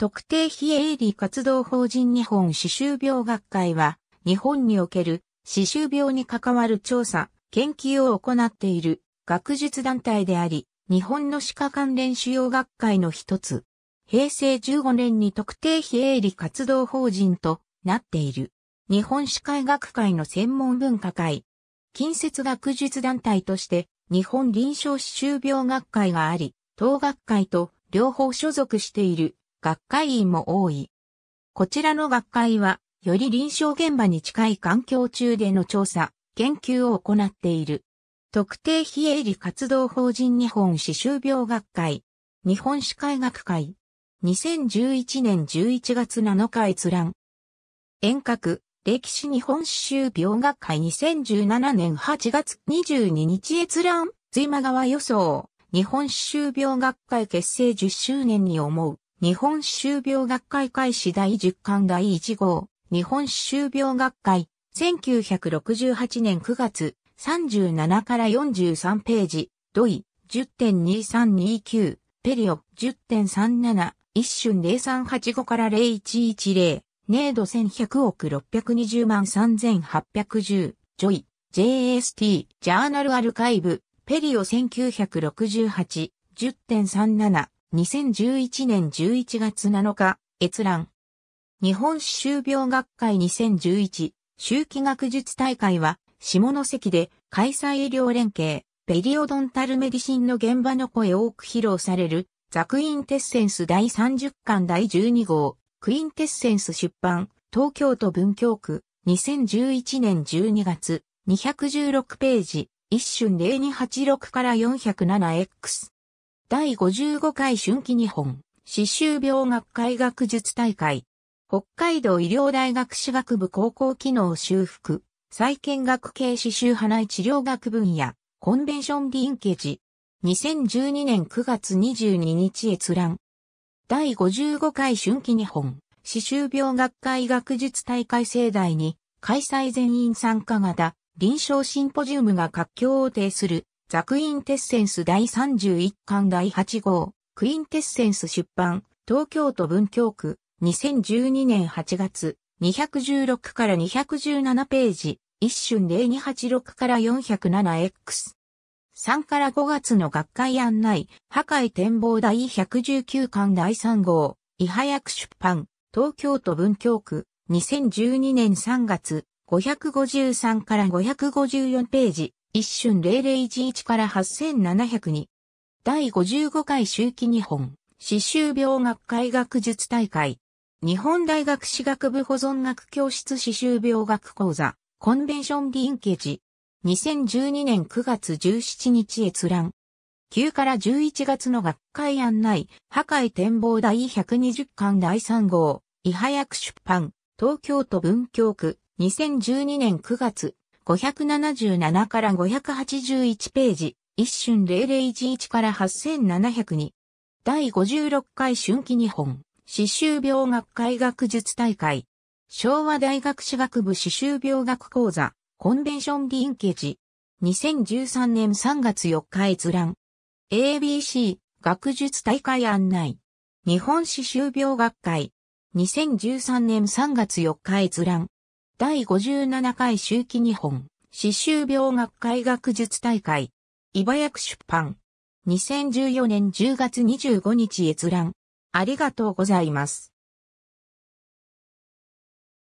特定非営利活動法人日本歯周病学会は、日本における歯周病に関わる調査、研究を行っている学術団体であり、日本の歯科関連主要学会の一つ。平成15年に特定非営利活動法人となっている。日本歯科医学会の専門分科会。近接学術団体として、日本臨床歯周病学会があり、当学会と両方所属している学会員も多い。こちらの学会は、より臨床現場に近い環境中での調査、研究を行っている。特定非営利活動法人日本歯周病学会、日本歯科医学会、2011年11月7日閲覧。遠隔、歴史日本歯周病学会2017年8月22日閲覧、随間川予想、日本歯周病学会結成10周年に思う。日本歯周病学会開始第10巻第1号、日本歯周病学会、1968年9月、37から43ページ、ドイ、10.2329、ペリオ、10.37、一瞬0385から0110、ネード1100億620万3810、ジョイ、JST、ジャーナルアルカイブ、ペリオ1968、10.37、2011年11月7日、閲覧。日本歯周病学会2011、周期学術大会は、下関で開催医療連携、ペリオドンタルメディシンの現場の声多く披露される、ザ・クインテッセンス第30巻第12号、クインテッセンス出版、東京都文京区、2011年12月、216ページ、一瞬0286から 407X。第55回春季日本、歯周病学会学術大会、北海道医療大学士学部高校機能修復、再建学系歯周花内治療学分野、コンベンションリンケジ、2012年9月22日閲覧。第55回春季日本、歯周病学会学術大会盛大に、開催全員参加型、臨床シンポジウムが活況を呈するザ・クインテッセンス第31巻第8号、クインテッセンス出版、東京都文京区、2012年8月、216から217ページ、一瞬で2 8 6から 407X。3から5月の学会案内、破壊展望第119巻第3号、いはやく出版、東京都文京区、2012年3月、553から554ページ、一瞬0011から8700に、第55回周期日本、歯周病学会学術大会、日本大学歯学部保存学教室歯周病学講座、コンベンションリンケージ、2012年9月17日閲覧。9から11月の学会案内、破壊展望第120巻第3号、いはやく出版、東京都文京区、2012年9月、577から581ページ、一瞬0011から8 7 0 2に、第56回春季日本、刺繍病学会学術大会、昭和大学士学部刺繍病学講座、コンベンションリンケージ、2013年3月4日閲覧、ABC 学術大会案内、日本刺繍病学会、2013年3月4日閲覧、第57回周期日本、刺繍病学会学術大会、茨城出版、2014年10月25日閲覧。ありがとうございます。